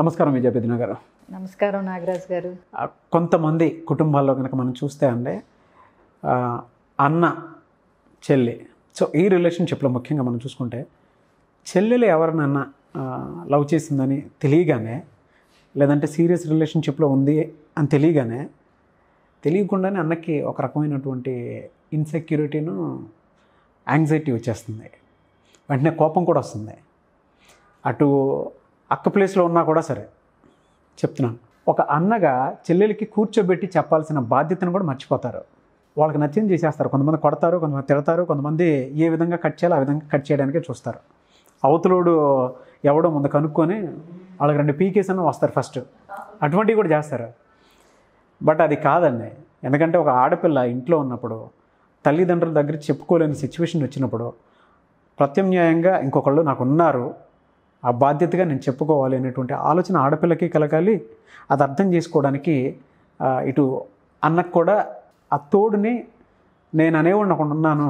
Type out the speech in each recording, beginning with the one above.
నమస్కారం విజయపేదిన గారు నమస్కారం నాగరాజ్ గారు కొంతమంది కుటుంబాల్లో కనుక మనం చూస్తే అండి అన్న చెల్లి సో ఈ రిలేషన్షిప్లో ముఖ్యంగా మనం చూసుకుంటే చెల్లెలు ఎవరినన్నా లవ్ చేసిందని తెలియగానే లేదంటే సీరియస్ రిలేషన్షిప్లో ఉంది అని తెలియగానే తెలియకుండానే అన్నకి ఒక రకమైనటువంటి ఇన్సెక్యూరిటీను యాంగ్జైటీ వచ్చేస్తుంది వెంటనే కోపం కూడా వస్తుంది అటు అక్క ప్లేస్లో ఉన్నా కూడా సరే చెప్తున్నాను ఒక అన్నగా చెల్లెలకి కూర్చోబెట్టి చెప్పాల్సిన బాధ్యతను కూడా మర్చిపోతారు వాళ్ళకి నచ్చింది చేసేస్తారు కొంతమంది కొడతారు కొంతమంది తిడతారు కొంతమంది ఏ విధంగా కట్ చేయాలో ఆ విధంగా కట్ చేయడానికే చూస్తారు అవతలోడు ఎవడో ముందు కనుక్కొని వాళ్ళకి రెండు పీకేస్ అని వస్తారు ఫస్ట్ అటువంటివి కూడా చేస్తారు బట్ అది కాదండి ఎందుకంటే ఒక ఆడపిల్ల ఇంట్లో ఉన్నప్పుడు తల్లిదండ్రుల దగ్గర చెప్పుకోలేని సిచ్యువేషన్ వచ్చినప్పుడు ప్రత్యామ్నాయంగా ఇంకొకళ్ళు నాకు ఉన్నారు ఆ బాధ్యతగా నేను చెప్పుకోవాలి అనేటువంటి ఆలోచన ఆడపిల్లకి కలగాలి అది అర్థం చేసుకోవడానికి ఇటు అన్నకు కూడా ఆ తోడుని నేను అనేవాడిని ఒకడు ఉన్నాను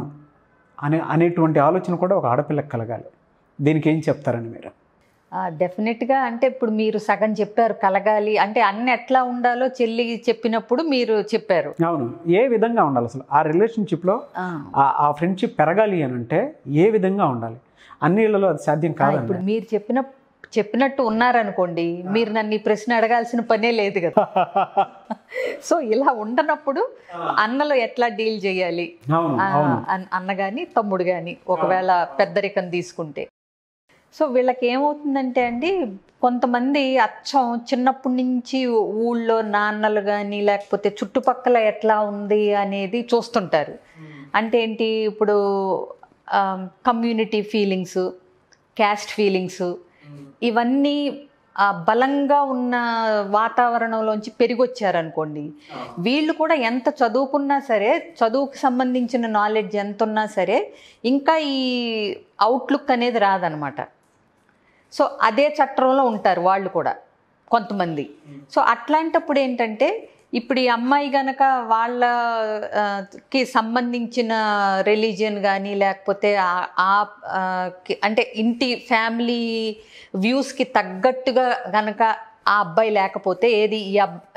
అనే అనేటువంటి ఆలోచన కూడా ఒక ఆడపిల్లకి కలగాలి దీనికి ఏం చెప్తారని మీరు డెఫినెట్గా అంటే ఇప్పుడు మీరు సగం చెప్పారు కలగాలి అంటే అన్ని ఎట్లా ఉండాలో చెల్లి చెప్పినప్పుడు మీరు చెప్పారు అవును ఏ విధంగా ఉండాలి అసలు ఆ రిలేషన్షిప్లో ఆ ఫ్రెండ్షిప్ పెరగాలి అని అంటే ఏ విధంగా ఉండాలి అన్ని ఇళ్లలో అది సాధ్యం కాదు ఇప్పుడు మీరు చెప్పిన చెప్పినట్టు ఉన్నారనుకోండి మీరు నన్ను ఈ ప్రశ్న అడగాల్సిన పనే లేదు కదా సో ఇలా ఉండనప్పుడు అన్నలో ఎట్లా డీల్ చేయాలి అన్న కానీ తమ్ముడు కానీ ఒకవేళ పెద్దరికం తీసుకుంటే సో వీళ్ళకి ఏమవుతుందంటే అండి కొంతమంది అచ్చం చిన్నప్పటి నుంచి ఊళ్ళో నాన్నలు కానీ లేకపోతే చుట్టుపక్కల ఎట్లా ఉంది అనేది చూస్తుంటారు అంటే ఏంటి ఇప్పుడు కమ్యూనిటీ ఫీలింగ్స్ క్యాస్ట్ ఫీలింగ్స్ ఇవన్నీ ఆ బలంగా ఉన్న వాతావరణంలోంచి పెరిగొచ్చారనుకోండి వీళ్ళు కూడా ఎంత చదువుకున్నా సరే చదువుకు సంబంధించిన నాలెడ్జ్ ఎంత ఉన్నా సరే ఇంకా ఈ అవుట్లుక్ అనేది రాదనమాట సో అదే చట్టంలో ఉంటారు వాళ్ళు కూడా కొంతమంది సో అట్లాంటప్పుడు ఏంటంటే ఇప్పుడు ఈ అమ్మాయి గనక వాళ్ళకి సంబంధించిన రిలీజియన్ కానీ లేకపోతే ఆ అంటే ఇంటి ఫ్యామిలీ వ్యూస్కి తగ్గట్టుగా గనక ఆ అబ్బాయి లేకపోతే ఏది ఈ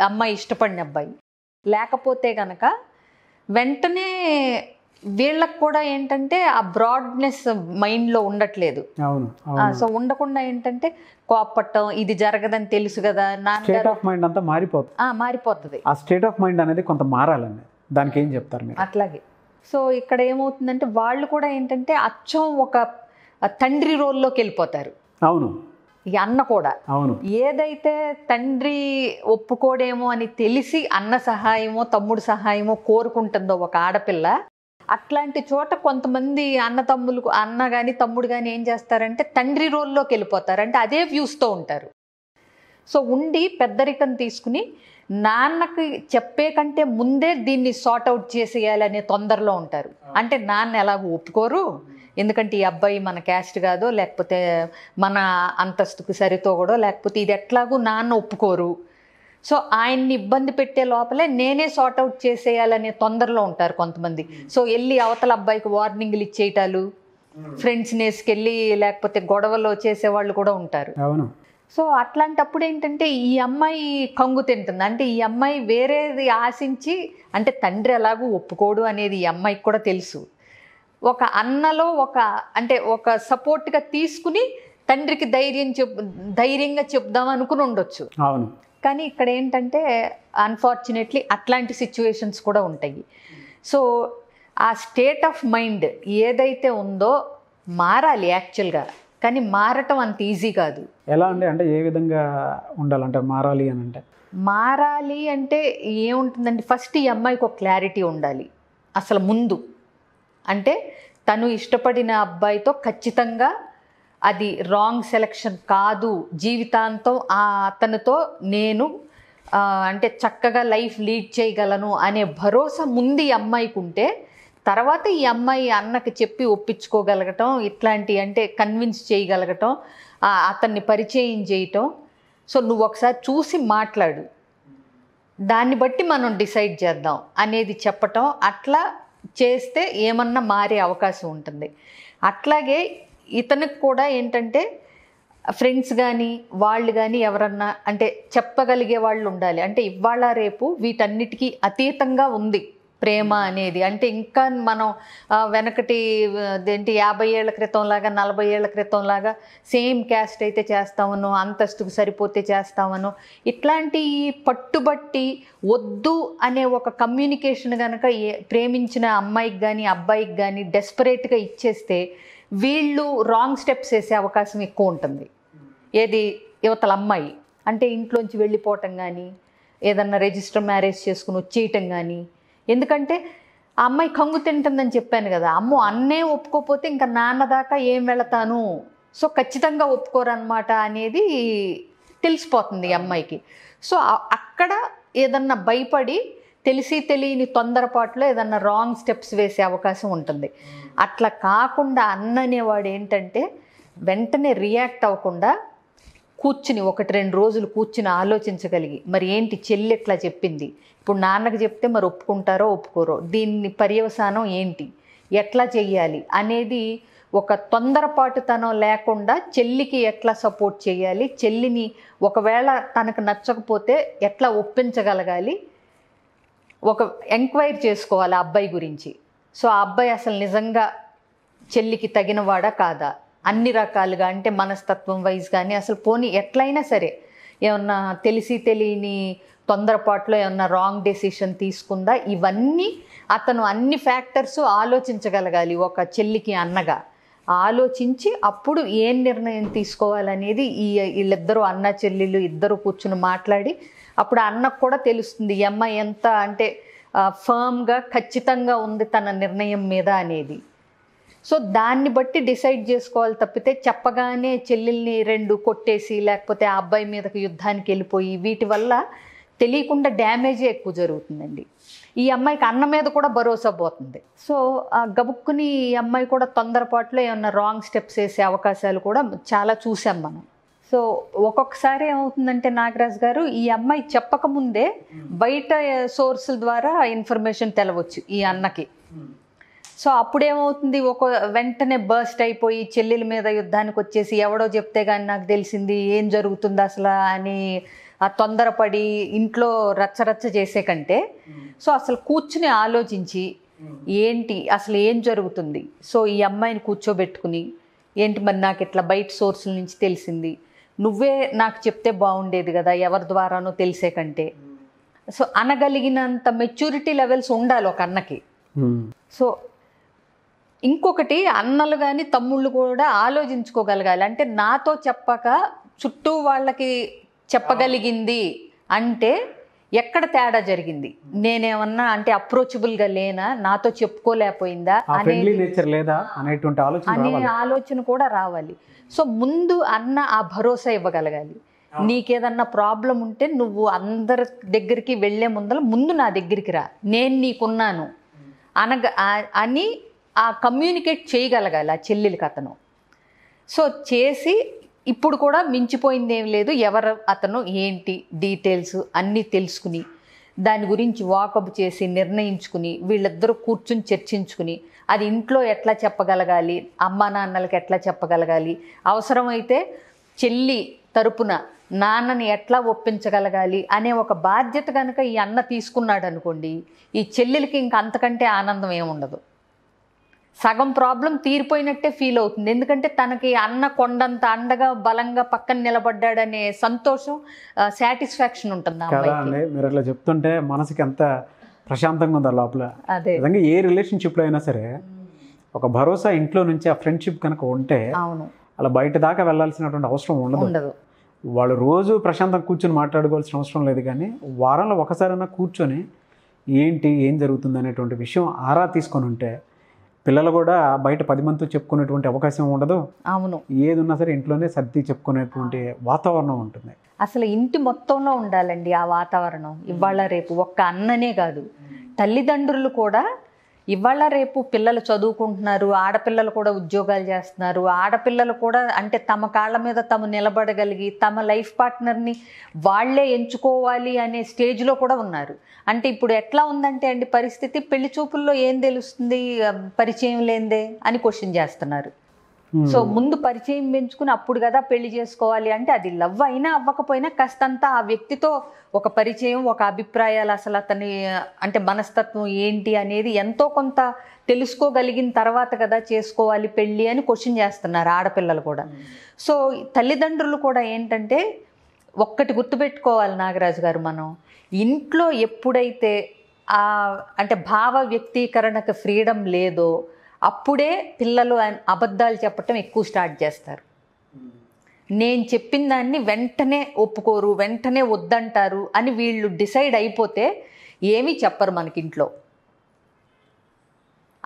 అమ్మాయి ఇష్టపడిన అబ్బాయి లేకపోతే గనక వెంటనే వీళ్ళకి కూడా ఏంటంటే ఆ బ్రాడ్నెస్ మైండ్ లో ఉండట్లేదు సో ఉండకుండా ఏంటంటే కోపట్టం ఇది జరగదని తెలుసు కదా స్టేట్ ఆఫ్ మైండ్ అంతా మారిపోతుంది మారిపోతుంది ఆ స్టేట్ ఆఫ్ మైండ్ అనేది కొంత మారాలండి దానికి ఏం చెప్తారు మీరు అట్లాగే సో ఇక్కడ ఏమవుతుందంటే వాళ్ళు కూడా ఏంటంటే అచ్చం ఒక తండ్రి రోల్లోకి వెళ్ళిపోతారు అవును ఈ అన్న కూడా అవును ఏదైతే తండ్రి ఒప్పుకోడేమో అని తెలిసి అన్న సహాయమో తమ్ముడు సహాయమో కోరుకుంటుందో ఒక ఆడపిల్ల అట్లాంటి చోట కొంతమంది అన్న అన్న కానీ తమ్ముడు కానీ ఏం చేస్తారంటే తండ్రి రోల్లోకి వెళ్ళిపోతారు అంటే అదే వ్యూస్తో ఉంటారు సో ఉండి పెద్దరికం తీసుకుని నాన్నకి చెప్పే కంటే ముందే దీన్ని సార్ట్ అవుట్ చేసేయాలనే తొందరలో ఉంటారు అంటే నాన్న ఎలాగో ఒప్పుకోరు ఎందుకంటే ఈ అబ్బాయి మన క్యాస్ట్ కాదో లేకపోతే మన అంతస్తుకు కూడా లేకపోతే ఇది ఎట్లాగూ నాన్న ఒప్పుకోరు సో ఆయన్ని ఇబ్బంది పెట్టే లోపలే నేనే సార్ట్ అవుట్ చేసేయాలనే తొందరలో ఉంటారు కొంతమంది సో వెళ్ళి అవతల అబ్బాయికి వార్నింగ్లు ఇచ్చేయటాలు ఫ్రెండ్స్ hmm. నేసుకెళ్ళి లేకపోతే గొడవలు వాళ్ళు కూడా ఉంటారు అవును సో అట్లాంటప్పుడు ఏంటంటే ఈ అమ్మాయి కంగు తింటుంది అంటే ఈ అమ్మాయి వేరేది ఆశించి అంటే తండ్రి ఎలాగూ ఒప్పుకోడు అనేది ఈ అమ్మాయికి కూడా తెలుసు ఒక అన్నలో ఒక అంటే ఒక సపోర్ట్గా తీసుకుని తండ్రికి ధైర్యం చెప్ ధైర్యంగా చెప్దాం అనుకుని ఉండొచ్చు అవును కానీ ఇక్కడ ఏంటంటే అన్ఫార్చునేట్లీ అట్లాంటి సిచ్యువేషన్స్ కూడా ఉంటాయి సో ఆ స్టేట్ ఆఫ్ మైండ్ ఏదైతే ఉందో మారాలి యాక్చువల్గా కానీ మారటం అంత ఈజీ కాదు ఎలా అండి అంటే ఏ విధంగా ఉండాలంటే మారాలి అని అంటే మారాలి అంటే ఏముంటుందండి ఫస్ట్ ఈ అమ్మాయికి ఒక క్లారిటీ ఉండాలి అసలు ముందు అంటే తను ఇష్టపడిన అబ్బాయితో ఖచ్చితంగా అది రాంగ్ సెలక్షన్ కాదు జీవితాంతం ఆ అతనితో నేను అంటే చక్కగా లైఫ్ లీడ్ చేయగలను అనే భరోసా ముందు ఈ అమ్మాయికి ఉంటే తర్వాత ఈ అమ్మాయి అన్నకి చెప్పి ఒప్పించుకోగలగటం ఇట్లాంటి అంటే కన్విన్స్ చేయగలగటం అతన్ని పరిచయం చేయటం సో నువ్వు ఒకసారి చూసి మాట్లాడు దాన్ని బట్టి మనం డిసైడ్ చేద్దాం అనేది చెప్పటం అట్లా చేస్తే ఏమన్నా మారే అవకాశం ఉంటుంది అట్లాగే ఇతనికి కూడా ఏంటంటే ఫ్రెండ్స్ కానీ వాళ్ళు కానీ ఎవరన్నా అంటే చెప్పగలిగే వాళ్ళు ఉండాలి అంటే ఇవాళ రేపు వీటన్నిటికీ అతీతంగా ఉంది ప్రేమ అనేది అంటే ఇంకా మనం వెనకటి ఏంటి యాభై ఏళ్ళ క్రితంలాగా నలభై ఏళ్ళ క్రితంలాగా సేమ్ క్యాస్ట్ అయితే చేస్తామను అంతస్తుకు సరిపోతే చేస్తామను ఇట్లాంటి పట్టుబట్టి వద్దు అనే ఒక కమ్యూనికేషన్ కనుక ప్రేమించిన అమ్మాయికి కానీ అబ్బాయికి కానీ డెస్పరేట్గా ఇచ్చేస్తే వీళ్ళు రాంగ్ స్టెప్స్ వేసే అవకాశం ఎక్కువ ఉంటుంది ఏది యువతల అమ్మాయి అంటే ఇంట్లోంచి వెళ్ళిపోవటం కానీ ఏదన్నా రిజిస్టర్ మ్యారేజ్ చేసుకుని వచ్చేయటం కానీ ఎందుకంటే ఆ అమ్మాయి కంగు తింటుందని చెప్పాను కదా అమ్మో అన్నే ఒప్పుకోపోతే ఇంకా నాన్న దాకా ఏం వెళతాను సో ఖచ్చితంగా ఒప్పుకోరనమాట అనేది తెలిసిపోతుంది అమ్మాయికి సో అక్కడ ఏదన్నా భయపడి తెలిసి తెలియని తొందరపాటులో ఏదన్నా రాంగ్ స్టెప్స్ వేసే అవకాశం ఉంటుంది అట్లా కాకుండా అన్న అనేవాడు ఏంటంటే వెంటనే రియాక్ట్ అవ్వకుండా కూర్చుని ఒకటి రెండు రోజులు కూర్చుని ఆలోచించగలిగి మరి ఏంటి చెల్లి ఎట్లా చెప్పింది ఇప్పుడు నాన్నకు చెప్తే మరి ఒప్పుకుంటారో ఒప్పుకోరో దీన్ని పర్యవసానం ఏంటి ఎట్లా చెయ్యాలి అనేది ఒక తొందరపాటుతనం లేకుండా చెల్లికి ఎట్లా సపోర్ట్ చేయాలి చెల్లిని ఒకవేళ తనకు నచ్చకపోతే ఎట్లా ఒప్పించగలగాలి ఒక ఎంక్వైరీ చేసుకోవాలి ఆ అబ్బాయి గురించి సో ఆ అబ్బాయి అసలు నిజంగా చెల్లికి తగినవాడా కాదా అన్ని రకాలుగా అంటే మనస్తత్వం వైజ్ కానీ అసలు పోనీ ఎట్లయినా సరే ఏమన్నా తెలిసి తెలియని తొందరపాట్లో ఏమన్నా రాంగ్ డెసిషన్ తీసుకుందా ఇవన్నీ అతను అన్ని ఫ్యాక్టర్స్ ఆలోచించగలగాలి ఒక చెల్లికి అన్నగా ఆలోచించి అప్పుడు ఏం నిర్ణయం తీసుకోవాలనేది ఈ వీళ్ళిద్దరూ అన్న చెల్లెళ్ళు ఇద్దరు కూర్చుని మాట్లాడి అప్పుడు అన్నకు కూడా తెలుస్తుంది ఎమ్మ ఎంత అంటే ఫర్మ్గా ఖచ్చితంగా ఉంది తన నిర్ణయం మీద అనేది సో దాన్ని బట్టి డిసైడ్ చేసుకోవాలి తప్పితే చెప్పగానే చెల్లెల్ని రెండు కొట్టేసి లేకపోతే ఆ అబ్బాయి మీదకి యుద్ధానికి వెళ్ళిపోయి వీటి వల్ల తెలియకుండా డ్యామేజే ఎక్కువ జరుగుతుందండి ఈ అమ్మాయికి అన్న మీద కూడా భరోసా పోతుంది సో ఆ గబుక్కుని ఈ అమ్మాయి కూడా తొందరపాటులో ఏమన్నా రాంగ్ స్టెప్స్ వేసే అవకాశాలు కూడా చాలా చూసాం మనం సో ఒక్కొక్కసారి ఏమవుతుందంటే నాగరాజ్ గారు ఈ అమ్మాయి చెప్పకముందే బయట సోర్సుల ద్వారా ఇన్ఫర్మేషన్ తెలవచ్చు ఈ అన్నకి సో అప్పుడేమవుతుంది ఒక వెంటనే బర్స్ట్ అయిపోయి చెల్లెల మీద యుద్ధానికి వచ్చేసి ఎవడో చెప్తే కానీ నాకు తెలిసింది ఏం జరుగుతుంది అసలు అని తొందరపడి ఇంట్లో రచ్చరచ్చ చేసే కంటే సో అసలు కూర్చుని ఆలోచించి ఏంటి అసలు ఏం జరుగుతుంది సో ఈ అమ్మాయిని కూర్చోబెట్టుకుని ఏంటి మరి నాకు ఇట్లా బయట సోర్సుల నుంచి తెలిసింది నువ్వే నాకు చెప్తే బాగుండేది కదా ఎవరి ద్వారానో తెలిసే కంటే సో అనగలిగినంత మెచ్యూరిటీ లెవెల్స్ ఉండాలి ఒక అన్నకి సో ఇంకొకటి అన్నలు కానీ తమ్ముళ్ళు కూడా ఆలోచించుకోగలగాలి అంటే నాతో చెప్పక చుట్టూ వాళ్ళకి చెప్పగలిగింది అంటే ఎక్కడ తేడా జరిగింది నేనేమన్నా అంటే అప్రోచబుల్ గా లేనా నాతో చెప్పుకోలేకపోయిందా అనే ఆలోచన కూడా రావాలి సో ముందు అన్న ఆ భరోసా ఇవ్వగలగాలి నీకేదన్నా ప్రాబ్లం ఉంటే నువ్వు అందరి దగ్గరికి వెళ్లే ముందర ముందు నా దగ్గరికి రా నేను నీకున్నాను అనగ అని ఆ కమ్యూనికేట్ చేయగలగాలి ఆ చెల్లెలికి అతను సో చేసి ఇప్పుడు కూడా మించిపోయింది ఏం లేదు ఎవరు అతను ఏంటి డీటెయిల్స్ అన్నీ తెలుసుకుని దాని గురించి వాకప్ చేసి నిర్ణయించుకుని వీళ్ళిద్దరూ కూర్చుని చర్చించుకుని అది ఇంట్లో ఎట్లా చెప్పగలగాలి అమ్మ నాన్నలకు ఎట్లా చెప్పగలగాలి అవసరమైతే చెల్లి తరపున నాన్నని ఎట్లా ఒప్పించగలగాలి అనే ఒక బాధ్యత కనుక ఈ అన్న తీసుకున్నాడు అనుకోండి ఈ చెల్లెలకి ఇంక అంతకంటే ఆనందం ఏముండదు సగం ప్రాబ్లం తీరిపోయినట్టే ఫీల్ అవుతుంది ఎందుకంటే తనకి అన్న కొండంత అండగా బలంగా పక్కన నిలబడ్డాడనే సంతోషం సాటిస్ఫాక్షన్ ఉంటుంది మీరు అట్లా చెప్తుంటే మనసుకి ఎంత ప్రశాంతంగా ఉందా లోపల విధంగా ఏ రిలేషన్షిప్లో అయినా సరే ఒక భరోసా ఇంట్లో నుంచి ఆ ఫ్రెండ్షిప్ కనుక ఉంటే అలా బయట దాకా వెళ్ళాల్సినటువంటి అవసరం ఉండదు వాళ్ళు రోజు ప్రశాంతంగా కూర్చొని మాట్లాడుకోవాల్సిన అవసరం లేదు కానీ వారంలో ఒకసారైనా కూర్చొని ఏంటి ఏం జరుగుతుంది అనేటువంటి విషయం ఆరా తీసుకొని ఉంటే పిల్లలు కూడా బయట పది మందితో చెప్పుకునేటువంటి అవకాశం ఉండదు అవును ఏది ఉన్నా సరే ఇంట్లోనే సర్ది చెప్పుకునేటువంటి వాతావరణం ఉంటుంది అసలు ఇంటి మొత్తంలో ఉండాలండి ఆ వాతావరణం ఇవాళ రేపు ఒక్క అన్ననే కాదు తల్లిదండ్రులు కూడా ఇవాళ రేపు పిల్లలు చదువుకుంటున్నారు ఆడపిల్లలు కూడా ఉద్యోగాలు చేస్తున్నారు ఆడపిల్లలు కూడా అంటే తమ కాళ్ళ మీద తమ నిలబడగలిగి తమ లైఫ్ పార్ట్నర్ని వాళ్లే ఎంచుకోవాలి అనే స్టేజ్లో కూడా ఉన్నారు అంటే ఇప్పుడు ఎట్లా ఉందంటే అండి పరిస్థితి పెళ్లి చూపుల్లో ఏం తెలుస్తుంది పరిచయం లేందే అని క్వశ్చన్ చేస్తున్నారు సో hmm. ముందు పరిచయం పెంచుకుని అప్పుడు కదా పెళ్లి చేసుకోవాలి అంటే అది లవ్ అయినా అవ్వకపోయినా కాస్తంత ఆ వ్యక్తితో ఒక పరిచయం ఒక అభిప్రాయాలు అసలు అతని అంటే మనస్తత్వం ఏంటి అనేది ఎంతో కొంత తెలుసుకోగలిగిన తర్వాత కదా చేసుకోవాలి పెళ్ళి అని క్వశ్చన్ చేస్తున్నారు ఆడపిల్లలు కూడా hmm. సో తల్లిదండ్రులు కూడా ఏంటంటే ఒక్కటి గుర్తుపెట్టుకోవాలి నాగరాజు గారు మనం ఇంట్లో ఎప్పుడైతే అంటే భావ వ్యక్తీకరణకు ఫ్రీడమ్ లేదో అప్పుడే పిల్లలు అబద్ధాలు చెప్పటం ఎక్కువ స్టార్ట్ చేస్తారు నేను చెప్పిన దాన్ని వెంటనే ఒప్పుకోరు వెంటనే వద్దంటారు అని వీళ్ళు డిసైడ్ అయిపోతే ఏమీ చెప్పరు మనకింట్లో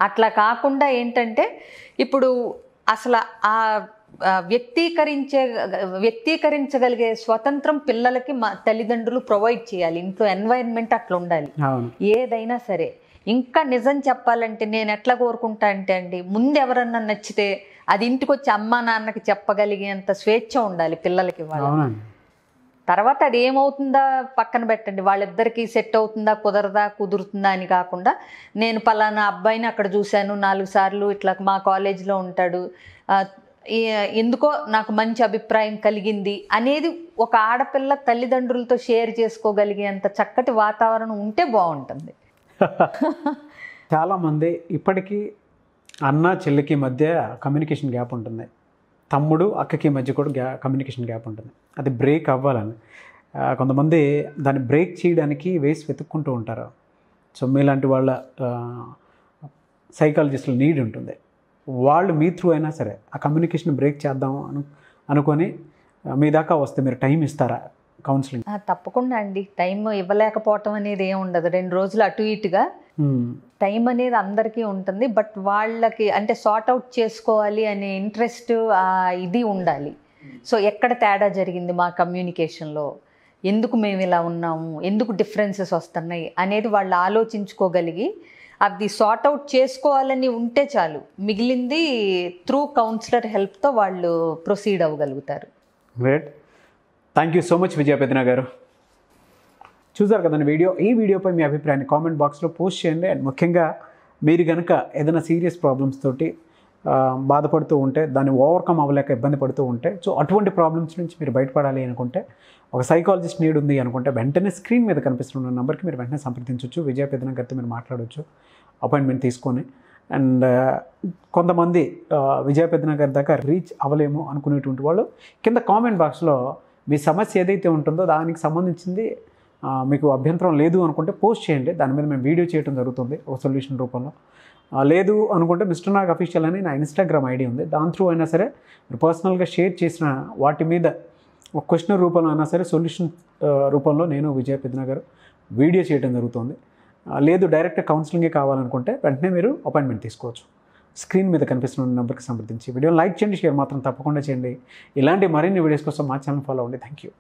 అట్లా కాకుండా ఏంటంటే ఇప్పుడు అసలు ఆ వ్యక్తీకరించే వ్యక్తీకరించగలిగే స్వతంత్రం పిల్లలకి మా తల్లిదండ్రులు ప్రొవైడ్ చేయాలి ఇంట్లో ఎన్వైరన్మెంట్ అట్లా ఉండాలి ఏదైనా సరే ఇంకా నిజం చెప్పాలంటే నేను ఎట్లా కోరుకుంటా అంటే అండి ముందు ఎవరన్నా నచ్చితే అది ఇంటికి వచ్చి అమ్మ నాన్నకి చెప్పగలిగేంత స్వేచ్ఛ ఉండాలి పిల్లలకి వాళ్ళు తర్వాత అది ఏమవుతుందా పక్కన పెట్టండి వాళ్ళిద్దరికి సెట్ అవుతుందా కుదరదా కుదురుతుందా అని కాకుండా నేను పలానా అబ్బాయిని అక్కడ చూశాను నాలుగు సార్లు ఇట్లా మా కాలేజీలో ఉంటాడు ఎందుకో నాకు మంచి అభిప్రాయం కలిగింది అనేది ఒక ఆడపిల్ల తల్లిదండ్రులతో షేర్ చేసుకోగలిగేంత చక్కటి వాతావరణం ఉంటే బాగుంటుంది చాలామంది ఇప్పటికీ అన్న చెల్లికి మధ్య కమ్యూనికేషన్ గ్యాప్ ఉంటుంది తమ్ముడు అక్కకి మధ్య కూడా గ్యా కమ్యూనికేషన్ గ్యాప్ ఉంటుంది అది బ్రేక్ అవ్వాలని కొంతమంది దాన్ని బ్రేక్ చేయడానికి వేసి వెతుక్కుంటూ ఉంటారు సో మీలాంటి వాళ్ళ సైకాలజిస్టుల నీడ్ ఉంటుంది వాళ్ళు మీ త్రూ అయినా సరే ఆ కమ్యూనికేషన్ బ్రేక్ చేద్దాం అను అనుకొని మీ దాకా వస్తే మీరు టైం ఇస్తారా కౌన్సిలింగ్ తప్పకుండా అండి టైం ఇవ్వలేకపోవటం అనేది ఏమి ఉండదు రెండు రోజులు అటు ఇటుగా టైం అనేది అందరికీ ఉంటుంది బట్ వాళ్ళకి అంటే సార్ట్ అవుట్ చేసుకోవాలి అనే ఇంట్రెస్ట్ ఇది ఉండాలి సో ఎక్కడ తేడా జరిగింది మా కమ్యూనికేషన్లో ఎందుకు మేము ఇలా ఉన్నాము ఎందుకు డిఫరెన్సెస్ వస్తున్నాయి అనేది వాళ్ళు ఆలోచించుకోగలిగి అది సార్ట్ అవుట్ చేసుకోవాలని ఉంటే చాలు మిగిలింది త్రూ కౌన్సిలర్ హెల్ప్తో వాళ్ళు ప్రొసీడ్ అవ్వగలుగుతారు great thank you so much విజయపతిన గారు చూసారు కదండి వీడియో ఈ వీడియోపై మీ అభిప్రాయాన్ని కామెంట్ బాక్స్లో పోస్ట్ చేయండి అండ్ ముఖ్యంగా మీరు కనుక ఏదైనా సీరియస్ ప్రాబ్లమ్స్ తోటి బాధపడుతూ ఉంటే దాన్ని ఓవర్కమ్ అవ్వలేక ఇబ్బంది పడుతూ ఉంటే సో అటువంటి ప్రాబ్లమ్స్ నుంచి మీరు బయటపడాలి అనుకుంటే ఒక సైకాలజిస్ట్ నీడ్ ఉంది అనుకుంటే వెంటనే స్క్రీన్ మీద కనిపిస్తున్న నెంబర్కి మీరు వెంటనే సంప్రదించవచ్చు విజయపేదన గారితో మీరు మాట్లాడవచ్చు అపాయింట్మెంట్ తీసుకొని అండ్ కొంతమంది విజయపేదన గారి దాకా రీచ్ అవ్వలేము అనుకునేటువంటి వాళ్ళు కింద కామెంట్ బాక్స్లో మీ సమస్య ఏదైతే ఉంటుందో దానికి సంబంధించింది మీకు అభ్యంతరం లేదు అనుకుంటే పోస్ట్ చేయండి దాని మీద మేము వీడియో చేయడం జరుగుతుంది ఒక సొల్యూషన్ రూపంలో లేదు అనుకుంటే మిస్టర్ నాగ్ అఫీషియల్ అని నా ఇన్స్టాగ్రామ్ ఐడి ఉంది దాని త్రూ అయినా సరే మీరు పర్సనల్గా షేర్ చేసిన వాటి మీద ఒక క్వశ్చన్ రూపంలో అయినా సరే సొల్యూషన్ రూపంలో నేను విజయ పెద్దనగర్ వీడియో చేయడం జరుగుతుంది లేదు డైరెక్ట్ కౌన్సిలింగే కావాలనుకుంటే వెంటనే మీరు అపాయింట్మెంట్ తీసుకోవచ్చు స్క్రీన్ మీద కనిపిస్తున్న నెంబర్కి సంప్రదించి వీడియో లైక్ చేయండి షేర్ మాత్రం తప్పకుండా చేయండి ఇలాంటి మరిన్ని వీడియోస్ కోసం మా ఛానల్ ఫాలో అవ్వండి థ్యాంక్ యూ